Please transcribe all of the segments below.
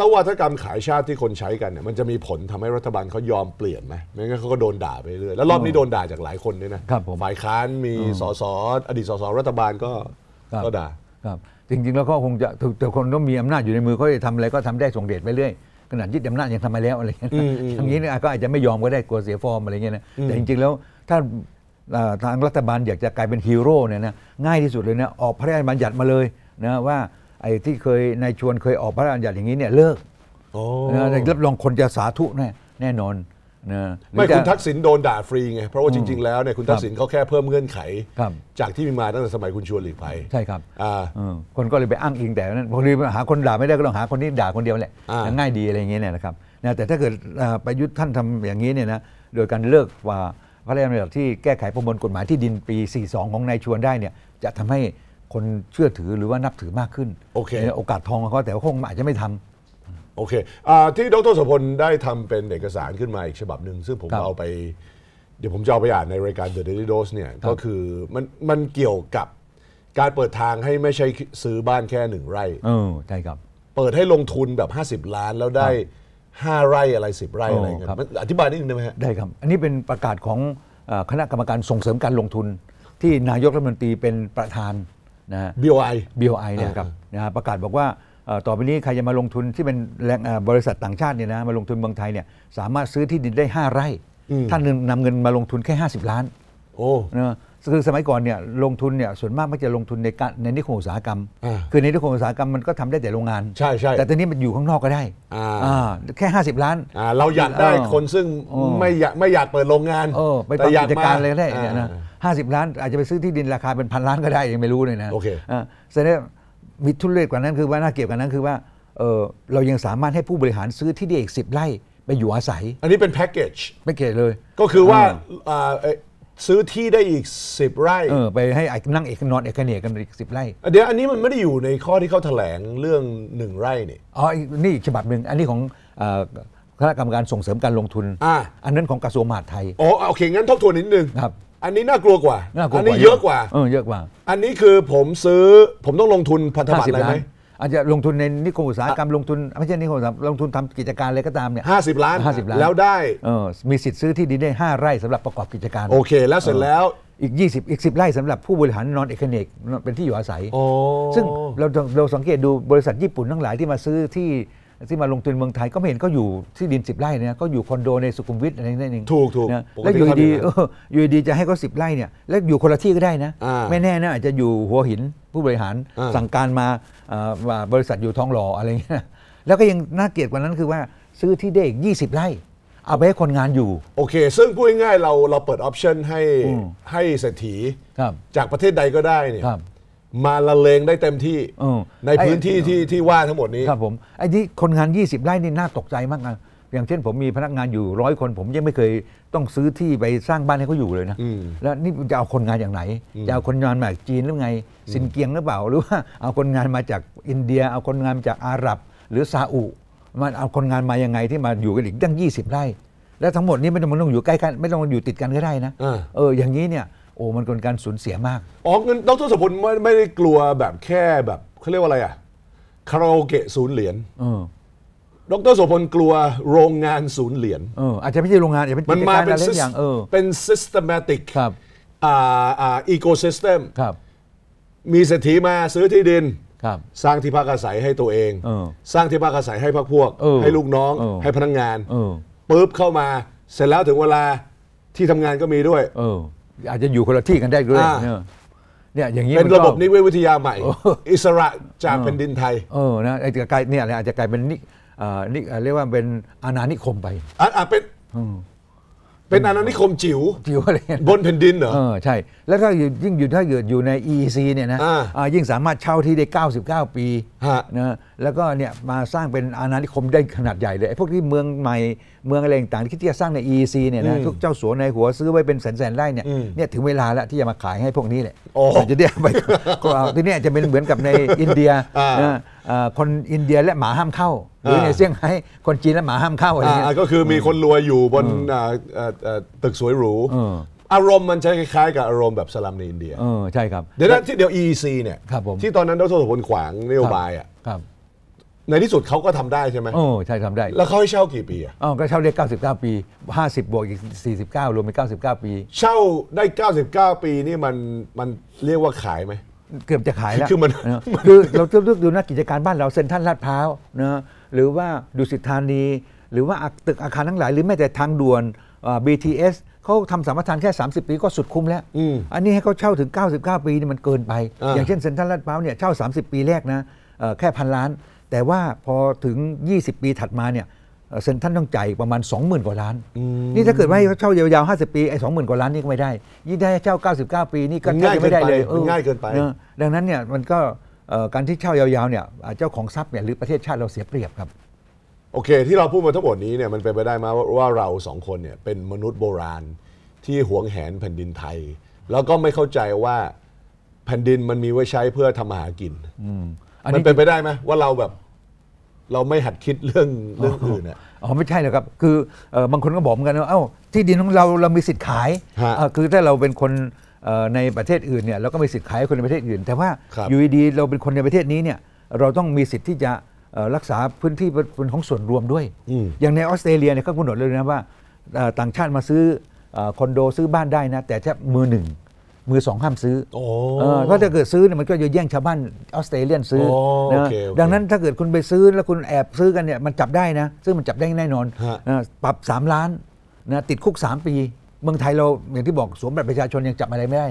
แล้ววัฒกรรมขายชาติที่คนใช้กันเนี่ยมันจะมีผลทำให้รัฐบาลเขายอมเปลี่ยนไหมไม่งั้นเขาก็โดนด่าไปเรื่อยแล้วรอบนี้โดนด่าจากหลายคนด้วยนะครับผมฝ่ายค้านมีสสอดีตสสรัฐบาลก็ก็ด่าครับจริงๆ แล้วก็คงจะแต่คนก็มีอำนาจอยู่ในมือเขาจะทำอะไรก็ทำได้ส่งเดชไปเรื่อยขนาดยึดอำนาจยังทำมาแล้วอะไรอย่างเงี้ยอย่างนี้ก็อาจจะไม่ยอมก็ได้กลัวเสียฟอร์มอะไรเงี้ยนะแต่จริง ๆ แล้วถ้าทางรัฐบาลอยากจะกลายเป็นฮีโร่เนี่ยนะง่ายที่สุดเลยนะออกพระราชบัญญัติมาเลยนะว่าไอ้ที่เคยนายชวนเคยออกพระราชบัญญัติอย่างนี้เนี่ยเลิกนะรับรองคนจะสาธุแน่แน่นอนนะไม่คุณทักษิณโดนด่าฟรีไงเพราะว่าจริงๆแล้วเนี่ยคุณทักษิณเขาแค่เพิ่มเงื่อนไขจากที่มีมาตั้งแต่สมัยคุณชวนหลีกภัยใช่ครับคนก็เลยไปอ้างอิงแต่นั้นพอดีหาคนด่าไม่ได้ก็ต้องหาคนที่ด่าคนเดียวแหละ ง่ายดีอะไรอย่างเงี้ยนะครับแต่ถ้าเกิดประยุทธ์ท่านทำอย่างนี้เนี่ยนะโดยการเลิกว่าพระราชบัญญัติที่แก้ไขประมวลกฎหมายที่ดินปี 42 ของนายชวนได้เนี่ยจะทำให้คนเชื่อถือหรือว่านับถือมากขึ้น โอเค โอกาสทองเขาแต่ว่าคงอาจจะไม่ทำ โอเคอที่ดรสสพลได้ทำเป็นเอกสารขึ้นมาอีกฉบับหนึ่ง ซึ่งผมเอาไป เดี๋ยวผมจะเอาไปอ่านในรายการ The Daily Dose เนี่ย ก็คือมันมันเกี่ยวกับการเปิดทางให้ไม่ใช่ซื้อบ้านแค่หนึ่งไร่ เออ ใช่ครับ เปิดให้ลงทุนแบบ 50 ล้านแล้วได้ 5 ไร่อะไร 10 ไร่อะไรกันโอครับอธิบายนิดนึงได้ไหมฮะได้ครับ อันนี้เป็นประกาศของคณะกรรมการส่งเสริมการลงทุนที่นายกรัฐมนตรีเป็นประธานนะ BOI BOI เนี่ยครับนะฮะประกาศบอกว่าต่อไปนี้ใครจะมาลงทุนที่เป็นแรงบริษัทต่างชาติเนี่ยนะมาลงทุนเมืองไทยเนี่ยสามารถซื้อที่ดินได้ 5 ไร่ท่านนำเงินมาลงทุนแค่ 50 ล้านโอ้นะคือสมัยก่อนเนี่ยลงทุนเนี่ยส่วนมากมักจะลงทุนในการในนิคมอุตสาหกรรม คือในนิคมอุตสาหกรรมมันก็ทำได้แต่โรงงานใช่ใช่แต่ตอนนี้มันอยู่ข้างนอกก็ได้ แค่ 50 ล้านเราอยากได้คนซึ่งไม่อยากไม่อยากเปิดโรงงานไปทำกิจการอะไรก็ได้เนี่ยนะห้าสิบล้าน อาจจะไปซื้อที่ดินราคาเป็นพันล้านก็ได้ยังไม่รู้เลยนะโอเคแสดงมีทุเรศกว่านั้นคือว่าน่าเก็บกวกันั้นคือว่าเรายังสามารถให้ผู้บริหารซื้อที่ดินอีกสิบไร่ไปอยู่อาศัย อันนี้เป็นแพ็กเกจแพ็กเกจเลย ก็คือว่าซื้อที่ได้อีก 10 ไร่เออไปให้นั่งเอกนอนเอกเนียกันอีกสิบไร่เดี๋ยวอันนี้มันไม่ได้อยู่ในข้อที่เขาแถลงเรื่องหนึ่งไร่ นี่อ๋ออนี่ฉบับหนึ่งอันนี้ของคณะกรรมการส่งเสริมการลงทุนอ่าอันนั้นของกระทรวงมหาดไทยโอ้โอเคงั้นทบทวนนิดนึงครับ อันนี้น่ากลัวกว่าน่ากลัวอันนี้เยอะกว่าเออเยอะกว่า อันนี้คือผมซื้อผมต้องลงทุนพันธบัตรอะไรไหมอาจจะลงทุนในนิคมอุตสาหกรรมลงทุนไม่ใช่นิคมอุตสาหกรรมลงทุนทำกิจการอะไรก็ตามเนี่ยห้าสิบล้านห้าสิบล้าน แล้วได้เออมีสิทธิ์ซื้อที่ดินได้ห้าไร่สำหรับประกอบกิจการ โอเค แล้วเสร็จแล้วอีก20อีก10 ไร่สำหรับผู้บริหารนอนเอกเนกเป็นที่อยู่อาศัย ซึ่งเราเราสังเกตดูบริษัทญี่ปุ่นทั้งหลายที่มาซื้อที่ที่มาลงทุนเมืองไทยก็ไม่เห็นก็อยู่ที่ดินสิบไร่เนี่ยก็อยู่คอนโดในสุขุมวิทอะไรนั่นเองถูกถูกนะแล้วอยู่ดีอยู่ดีจะให้เขาสิบไร่เนี่ยแล้วอยู่คนละที่ก็ได้นะ ไม่แน่นะอาจจะอยู่หัวหินผู้บริหารสั่งการมาบริษัทอยู่ท้องหล่ออะไรเงี้ยแล้วก็ยังน่าเกลียดกว่านั้นคือว่าซื้อที่เด็ีกยี่สิบไร่เอาไปให้คนงานอยู่ โอเค ซึ่งพูดง่ายๆเราเราเปิดออปชันให้ให้เศรษฐีจากประเทศใดก็ได้เนี่ยมาละเลงได้เต็มที่ในพื้นที่ที่ที่ว่าทั้งหมดนี้ครับผมไอ้ที่คนงาน 20 ไร่นี่น่าตกใจมากนะอย่างเช่นผมมีพนักงานอยู่ร้อยคนผมยังไม่เคยต้องซื้อที่ไปสร้างบ้านให้เขาอยู่เลยนะแล้วนี่จะเอาคนงานอย่างไหนจะเอาคนงานมาจากจีนหรือไง สินเกียงหรือเปล่าหรือว่าเอาคนงานมาจากอินเดีย เอาคนงานมาจากอาหรับหรือซาอุมันเอาคนงานมายังไงที่มาอยู่กันอีกตั้ง 20ไร่ และทั้งหมดนี้ไม่ต้องมันต้องอยู่ใกล้กันไม่ต้องอยู่ติดกันก็ได้นะเอออย่างนี้เนี่ยโอ้ มันเป็นการสูญเสียมาก อ๋อเงินดรสมพลไม่ไม่ได้กลัวแบบแค่แบบเขาเรียกว่าอะไรอ่ะคาราโอเกะศูนย์เหรียญเอดรโสพลกลัวโรงงาน ศูนย์เหรียญอออาจจะไม่ใช่โรงงานอาจจะเป็นกมันามารเป็นไรสัอย่าง เออ เป็น systematic ครับอ่า อ่าโคซิสเต็มครับ มีเศรษฐีมาซื้อที่ดินครับ สร้างที่พักอาศัยให้ตัวเองอสร้างที่พักอาศัยให้พรรคพวก ให้ลูกน้องอให้พนักงานปุ๊บเข้ามา เสร็จแล้วถึงเวลาที่ทำงานก็มีด้วยออาจจะอยู่คนละที่กันได้ด้วยเนี่ยอย่างนี้เป็นระบบนิเวศวิทยาใหม่ อิสระจากแผ่นดินไทย เออนะไอ้จะกลายเนี่ยอาจจะกลายเป็นนิเ่เรียกว่าเป็นอาณานิคมไปอ่อ่ะเป็นเป็นอาณานิคมจิ๋วจิ๋วอะไรบนแผ่นดินเหรอเออใช่ แล้วถ้ายิ่งอยู่ถ้าเกิดอยู่ใน EEC เนี่ยนะยิ่งสามารถเช่าที่ได้ 99 ปีนะแล้วก็เนี่ยมาสร้างเป็นอาณานิคมได้ขนาดใหญ่เลยพวกที่เมืองใหม่เมืองอะไรต่างที่จะสร้างใน EEC เนี่ยนะทุกเจ้าสัวในหัวซื้อไว้เป็นแสนๆไร่เนี่ยเนี่ยถึงเวลาแล้วที่จะมาขายให้พวกนี้แหละจะได้ไปก็เอาที่เนี่ยจะเป็นเหมือนกับในอินเดียนะคนอินเดียและหมาห้ามเข้า หรือในเซี่ยงไฮ้คนจีนและหมาห้ามเข้าอะไรเงี้ยก็คือมีคนรวยอยู่บนตึกสวยหรูอารมณ์มันใช่คล้าย ๆ กับอารมณ์แบบสลัมในอินเดียเออใช่ครับ เดี๋ยวนั้นที่เดียว EEC เนี่ยที่ตอนนั้นดรสุพลขวางนโยบายอ่ะในที่สุดเขาก็ทำได้ใช่ไหมโอ้ใช่ทำได้ แล้วเขาให้เช่ากี่ปีอ่ะอ๋อก็เช่าได้ 99 ปี 50 บวกอีก49รวมเป็น99 ปี เช่าได้ 99 ปีนี่มันมันเรียกว่าขายไหมเกือบจะขายแล้วคือมันคือเราจะเลือกดูนะกิจการบ้านเรา เซ็นทรัลลาดพร้าวนะหรือว่าดุสิตธานี หรือว่าตึกอาคารทั้งหลายหรือแม้แต่ทางด่วน BTS เขาทำสัมปทานแค่ 30 ปีก็สุดคุ้มแล้วอันนี้ให้เขาเช่าถึง 99 ปีนี่มันเกินไป อย่างเช่นเซ็นทรัลลาดพร้าวเนี่ยเช่า 30 ปีแรกนะแค่พันล้าน แต่ว่าพอถึง 20 ปีถัดมาเนี่ยเซ็นท่านต้องจ่ายประมาณ 20,000กว่าล้าน นี่ถ้าเกิดว่าให้เช่ายาวๆ50ปีไอ้20,000กว่าล้านนี่ก็ไม่ได้ยิ่งได้เช่า99ปีนี่ก็ง่ายไม่ได้เลยง่ายเกินไป ดังนั้นเนี่ยมันก็การที่เช่ายาวๆเนี่ย เจ้าของทรัพย์เนี่ยหรือประเทศชาติเราเสียเปรียบครับ โอเค ที่เราพูดมาทั้งหมดนี้เนี่ยมันเป็นไปได้มาว่าเราสองคนเนี่ยเป็นมนุษย์โบราณที่หวงแหนแผ่นดินไทยแล้วก็ไม่เข้าใจว่าแผ่นดินมันมีไว้ใช้เพื่อทำมาหากินมันเป็นไปได้ไหมว่าเราแบบเราไม่หัดคิดเรื่องเรื่องอื่นอ่ะอ๋อ ไม่ใช่หรอกครับ คือบางคนก็บอกเหมือนกันว่า เอ้าที่ดินของเราเรามีสิทธิ์ขายคือถ้าเราเป็นคนในประเทศอื่นเนี่ยเราก็มีสิทธิ์ขายคนในประเทศอื่น แต่ว่าอยู่ดีเราเป็นคนในประเทศนี้เนี่ยเราต้องมีสิทธิ์ที่จะรักษาพื้นที่เป็นของส่วนรวมด้วย อย่างในออสเตรเลียเนี่ยเขากำหนดเลยนะว่าต่างชาติมาซื้อคอนโดซื้อบ้านได้นะ แต่แค่มือหนึ่งมือสองห้ามซื้อ เพราะถ้าเกิดซื้อเนี่ยมันก็จะแย่งชาวบ้านออสเตรเลียนซื้อนะดังนั้นถ้าเกิดคุณไปซื้อแล้วคุณแอบซื้อกันเนี่ยมันจับได้นะ ซึ่งมันจับได้แน่นอน ปรับ 3 ล้านนะติดคุก 3 ปี เมืองไทยเราอย่างที่บอก สวมบัตรประชาชนยังจับอะไรไม่ได้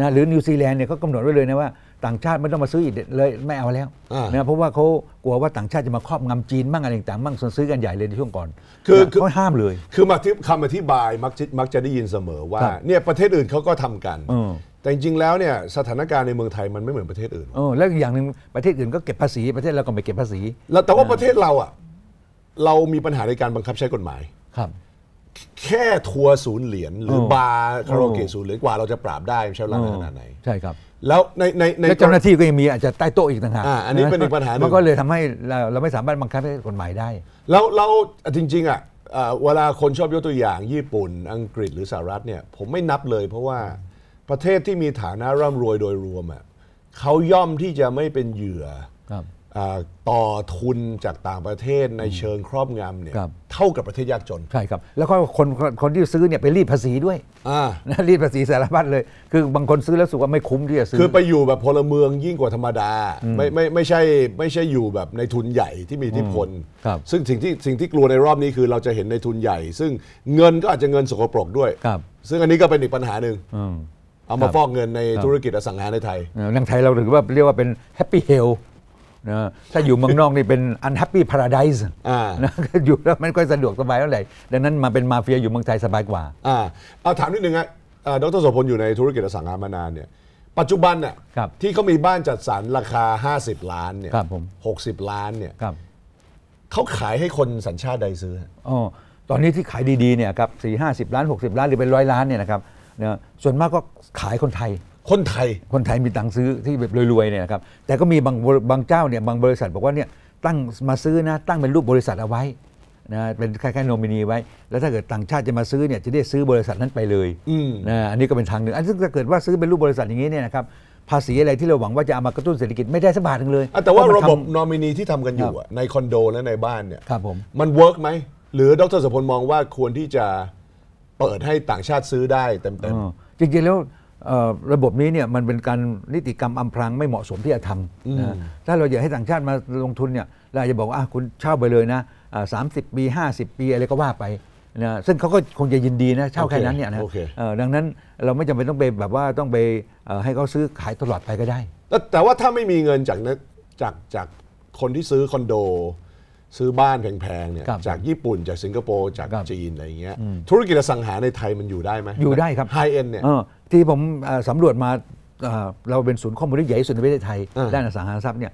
นะหรือนิวซีแลนด์เนี่ยเขากำหนดไว้เลยนะว่าต่างชาติไม่ต้องมาซื้ออีกเลยไม่เอาแล้วนะเพราะว่าเขากลัวว่าต่างชาติจะมาครอบงำจีนมั่งอะไรต่างมั่งส่วนซื้อกันใหญ่เลยในช่วงก่อนคือเขาห้ามเลย คือมาที่คำอธิบายมักมักจะได้ยินเสมอว่า เนี่ยประเทศอื่นเขาก็ทำกันแต่จริงแล้วเนี่ยสถานการณ์ในเมืองไทยมันไม่เหมือนประเทศอื่นออแล้วอย่างหนึ่งประเทศอื่นก็เก็บภาษีประเทศเราก็ไม่เก็บภาษี แล้วแต่ว่าประเทศเราอ่ะเรามีปัญหาในการบังคับใช้กฎหมายครับแค่ทัวร์ศูนย์เหรียญหรือบาร์คาราโอเกะศูนย์เหรียญกว่าเราจะปราบได้ใช่หวลานานขนาดไหน ใช่ครับ แล้วในในในเจ้าหน้าที่ก็ยังมีอาจจะใต้โต๊ะอีกต่างหากอ่าอันนี้เป็นอีกปัญหาหนึ่งมันก็เลยทำให้เราเราไม่สามารถบังคับให้กฎหมายได้ แล้วเราจริง ๆ อ่ะเวลาคนชอบยกตัวอย่าง ญี่ปุ่นอังกฤษหรือสหรัฐเนี่ยผมไม่นับเลย เพราะว่าประเทศที่มีฐานะร่ำรวยโดยรวมอ่ะเขาย่อมที่จะไม่เป็นเหยื่อต่อทุนจากต่างประเทศในเชิงครอบงำเนี่ยเท่ากับประเทศยากจนใช่ครับ แล้วก็คนคนที่ซื้อเนี่ยไปรีดภาษีด้วยอ่านะรีดภาษีสารพัดเลยคือบางคนซื้อแล้วสุกว่าไม่คุ้มที่จะซื้อคือไปอยู่แบบพลเมืองยิ่งกว่าธรรมดาไม่ไม่ไม่ใช่ไม่ใช่อยู่แบบในทุนใหญ่ที่มีอิทธิพลครับซึ่งสิ่งที่สิ่งที่กลัวในรอบนี้คือเราจะเห็นในทุนใหญ่ ซึ่งเงินก็อาจจะเงินสกปรกด้วยครับ ซึ่งอันนี้ก็เป็นอีกปัญหาหนึ่งเอามาฟอกเงินในธุรกิจอสังหาในไทยเ่นงไทยเราถือว่าเรียกว่าเป็นแฮปปี้เฮลนะถ้าอยู่เมืองนอกนี่เป็น unhappy paradise นะอยู่แล้วมันก็สะดวกสบายเท่าไหร่ ดังนั้นมาเป็นมาเฟียอยู่เมืองไทยสบายกว่า อ่า เอาถามนิดนึงัะดรสุพลอยู่ในธุรกิจอสังหามานานเนี่ยปัจจุบันน่ะที่เขามีบ้านจัดสรรราคา 50 ล้านเนี่ยหกสิบล้านเนี่ยเขาขายให้คนสัญชาติใดซื้ออ๋อตอนนี้ที่ขายดีๆเนี่ยครับสี่ห้าสิบล้านหกสิบล้านหรือเป็นร้อยล้านเนี่ยนะครับส่วนมากก็ขายคนไทยคนไทย คนไทยมีตังค์ซื้อที่แบบรวยๆเนี่ยนะครับแต่ก็มีบางบางเจ้าเนี่ยบางบริษัทบอกว่าเนี่ยตั้งมาซื้อนะตั้งเป็นรูปบริษัทเอาไว้นะเป็นคล้ายๆโนมินีไว้ แล้วถ้าเกิดต่างชาติจะมาซื้อเนี่ยจะได้ซื้อบริษัทนั้นไปเลยนะอันนี้ก็เป็นทางหนึ่งอันนี้ถ้าเกิดว่าซื้อเป็นรูปบริษัทอย่างนี้เนี่ยนะครับภาษีอะไรที่เราหวังว่าจะเอามากระตุ้นเศรษฐกิจไม่ได้สักบาทนึงเลยแต่ว่าระบบนอมินีที่ทำกันอยู่ในคอนโดและในบ้านเนี่ยครับผมมันเวิร์กไหมหรือดรสุพลมองว่าควรที่จะเปิดให้ต่างชาติซื้อได้เต็มๆจริงๆแล้วระบบนี้เนี่ยมันเป็นการนิติกรรมอำพรางไม่เหมาะสมที่จะทำนะถ้าเราอยากให้ต่างชาติมาลงทุนเนี่ยเราจะบอกว่าคุณเช่าไปเลยนะสามสิบปีห้าสิบปีอะไรก็ว่าไปนะซึ่งเขาก็คงจะยินดีนะ เช่าแค่นั้นเนี่ยนะดังนั้นเราไม่จำเป็นต้องไปแบบว่าต้องไปให้เขาซื้อขายตลอดไปก็ได้ แต่ว่าถ้าไม่มีเงินจากจากจากคนที่ซื้อคอนโดซื้อบ้านแพงๆเนี่ยจากญี่ปุ่นจากสิงคโปร์ จากจีน อะไรเงี้ยธุรกิจอสังหาในไทยมันอยู่ได้ไหมอยู่ได้ครับ ไฮเอ็นเนี่ย ที่ผมสำรวจมาเราเป็นศูนย์ข้อมูลที่ใหญ่สุดในประเทศไทย ด้านอสังหารทรัพย์เนี่ย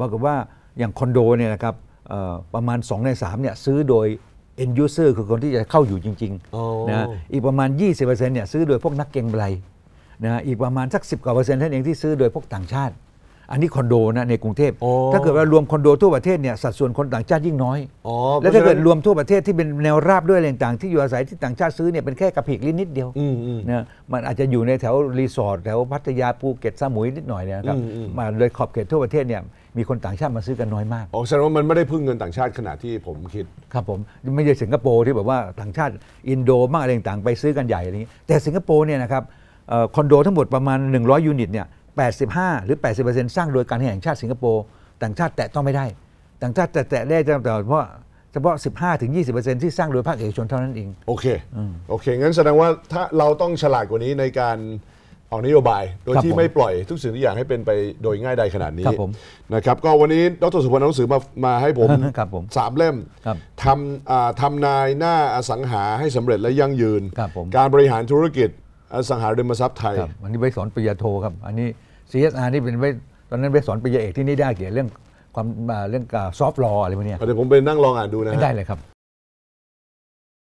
ปรากฏว่าอย่างคอนโดเนี่ยนะครับประมาณ 2 ใน3เนี่ยซื้อโดย end user คือคนที่จะเข้าอยู่จริงๆนะอีกประมาณ 20%เนี่ยซื้อโดยพวกนักเก็งกำไรนะอีกประมาณสัก10กว่าเปอร์เซ็นต์ท่านเองที่ซื้อโดยพวกต่างชาติอันนี้คอนโดนะในกรุงเทพถ้าเกิดว่ารวมคอนโดทั่วประเทศเนี่ยสัดส่วนคนต่างชาติยิ่งน้อย แล้วถ้าเกิดรวมทั่วประเทศที่เป็นแนวราบด้วยอะไรต่างที่อยู่อาศัยที่ต่างชาติซื้อเนี่ยเป็นแค่กระเพกลินิดเดียวนะมันอาจจะอยู่ในแถวรีสอร์ทแถวพัทยาภูเก็ตสมุย นิดหน่อยนะครับมาโดยขอบเขตทั่วประเทศเนี่ยมีคนต่างชาติมาซื้อกันน้อยมากอ๋อแสดงว่ามันไม่ได้พึ่งเงินต่างชาติขนาดที่ผมคิดครับผมไม่ใช่สิงคโปร์ที่แบบว่าต่างชาติอินโดมากอะไรต่างไปซื้อกันใหญ่อะไรนี้ แต่สิงคโปร์เนี่ยนะครับคอนโดทั้งหมดประมาณ 100ยูนิตเนี่ย85 หรือ 80%สร้างโดยการแห่งชาติสิงคโปร์ ต่างชาติแตะต้องไม่ได้ ต่างชาติแตะได้แต่เฉพาะเฉพาะ 15-20%ที่สร้างโดยภาค เอกชนเท่านั้นเอง โอเคโอเค งั้นแสดงว่าถ้าเราต้องฉลาดกว่านี้ในการออกนโยบาย โดยที่ไม่ปล่อยทุกสิ่งทุกอย่างให้เป็นไปโดยง่ายใดขนาดนี้ นะครับ ก็วันนี้ ดร สุพลหนังสือมา มาให้ผมสามเล่มทำทำนายหน้าอสังหาให้สำเร็จและยั่งยืน การบริหารธุรกิจอสังหาริมทรัพย์ไทยวันนี้ไปสอนปริยโทครับ อันนี้ CSR นี่เป็นตอนนั้นไปสอนปริญญาเอกที่นี่ได้เกี่ยวเรื่องความเรื่องซอฟต์ลออะไรพวกนี้เดี๋ยวผมไปนั่งลองอ่านดูนะะได้เลยครับ